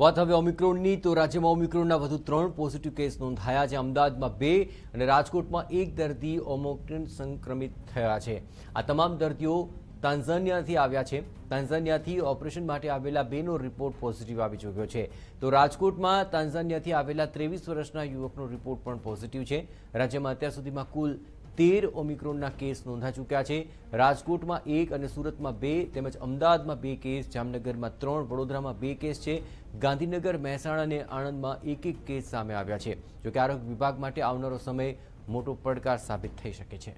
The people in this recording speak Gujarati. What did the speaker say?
વાત હવે ઓમિક્રોનની તો રાજ્યમાં ઓમિક્રોનના વધુ ત્રણ પોઝિટિવ કેસ નોંધાયા છે અમદાવાદમાં બે અને રાજકોટમાં એક દર્દી ઓમોક્રોન સંક્રમિત થયા છે આ તમામ દર્દીઓ તાન્ઝાનિયાથી આવ્યા છે તાન્ઝાનિયાથી ઓપરેશન માટે આવેલા બેનો રિપોર્ટ પોઝિટિવ આવી ચૂક્યો છે તો રાજકોટમાં તાન્ઝાનિયાથી આવેલા ત્રેવીસ વર્ષના યુવકનો રિપોર્ટ પણ પોઝિટિવ છે રાજ્યમાં અત્યાર સુધીમાં કુલ તેર ઓમિક્રોનના કેસ નોંધા ચૂક્યા છે રાજકોટમાં એક અને સુરતમાં બે તેમજ અમદાવાદમાં બે કેસ જામનગરમાં ત્રણ વડોદરામાં બે કેસ છે ગાંધીનગર મહેસાણા અને આણંદમાં એક એક કેસ સામે આવ્યા છે જોકે આરોગ્ય વિભાગ માટે આવનારો સમય મોટો પડકાર સાબિત થઈ શકે છે